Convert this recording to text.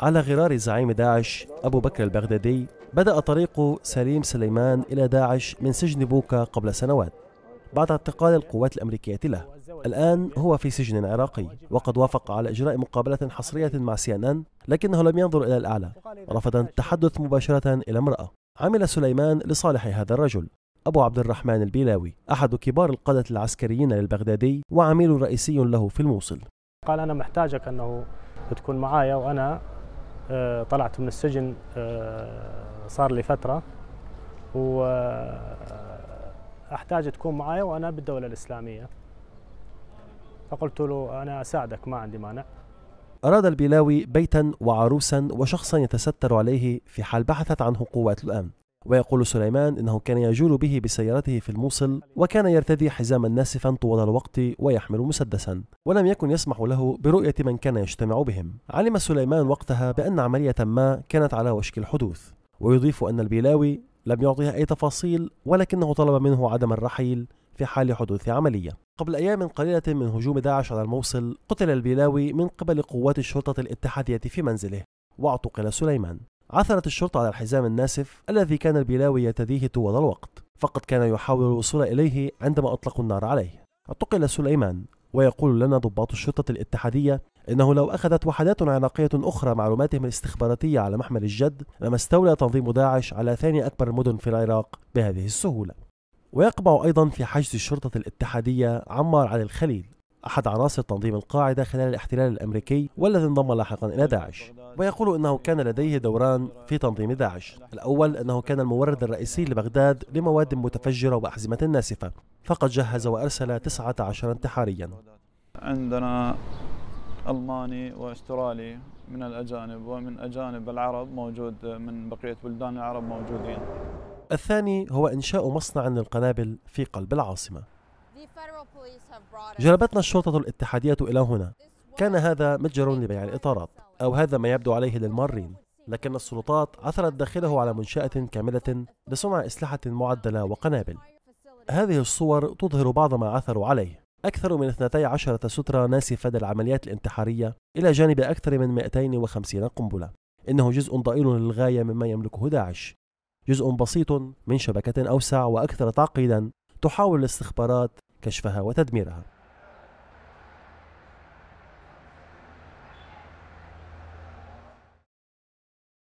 على غرار زعيم داعش أبو بكر البغدادي بدأ طريق سليم سليمان إلى داعش من سجن بوكا قبل سنوات بعد اعتقال القوات الأمريكية له الآن هو في سجن عراقي وقد وافق على إجراء مقابلة حصرية مع سي أن أن لكنه لم ينظر إلى الأعلى رفضا التحدث مباشرة إلى امرأة عمل سليمان لصالح هذا الرجل أبو عبد الرحمن البيلاوي أحد كبار القادة العسكريين للبغدادي وعميل رئيسي له في الموصل قال أنا محتاجك أنه تكون معايا وأنا آه، طلعت من السجن آه، صار لي فترة وأحتاج آه، تكون معايا وأنا بالدولة الإسلامية فقلت له أنا أساعدك ما عندي مانع أراد البلاوي بيتا وعروسا وشخصا يتستر عليه في حال بحثت عنه قوات الأمن ويقول سليمان إنه كان يجول به بسيارته في الموصل وكان يرتدي حزاما ناسفا طوال الوقت ويحمل مسدسا ولم يكن يسمح له برؤية من كان يجتمع بهم علم سليمان وقتها بأن عملية ما كانت على وشك الحدوث ويضيف أن البيلاوي لم يعطيها أي تفاصيل ولكنه طلب منه عدم الرحيل في حال حدوث عملية قبل أيام قليلة من هجوم داعش على الموصل قتل البيلاوي من قبل قوات الشرطة الاتحادية في منزله واعتقل سليمان عثرت الشرطة على الحزام الناسف الذي كان البلاوي يرتديه طوال الوقت فقد كان يحاول الوصول إليه عندما أطلقوا النار عليه اعتقل سليمان ويقول لنا ضباط الشرطة الاتحادية إنه لو أخذت وحدات عراقية أخرى معلوماتهم الاستخباراتية على محمل الجد لما استولى تنظيم داعش على ثاني أكبر المدن في العراق بهذه السهولة ويقبع أيضا في حجز الشرطة الاتحادية عمار علي الخليل أحد عناصر تنظيم القاعدة خلال الاحتلال الأمريكي والذي انضم لاحقا إلى داعش ويقول أنه كان لديه دوران في تنظيم داعش الأول أنه كان المورد الرئيسي لبغداد لمواد متفجرة وأحزمة ناسفة فقد جهز وأرسل 19 انتحاريا عندنا ألماني وأسترالي من الأجانب ومن أجانب العرب موجود من بقية بلدان العرب موجودين الثاني هو إنشاء مصنع للقنابل في قلب العاصمة جلبتنا الشرطة الاتحادية إلى هنا كان هذا متجر لبيع الإطارات أو هذا ما يبدو عليه للمارين لكن السلطات عثرت داخله على منشأة كاملة لصنع أسلحة معدلة وقنابل هذه الصور تظهر بعض ما عثروا عليه أكثر من 12 سترة ناسفة للعمليات الانتحارية إلى جانب أكثر من 250 قنبلة إنه جزء ضئيل للغاية مما يملكه داعش جزء بسيط من شبكة أوسع وأكثر تعقيدا تحاول الاستخبارات كشفها وتدميرها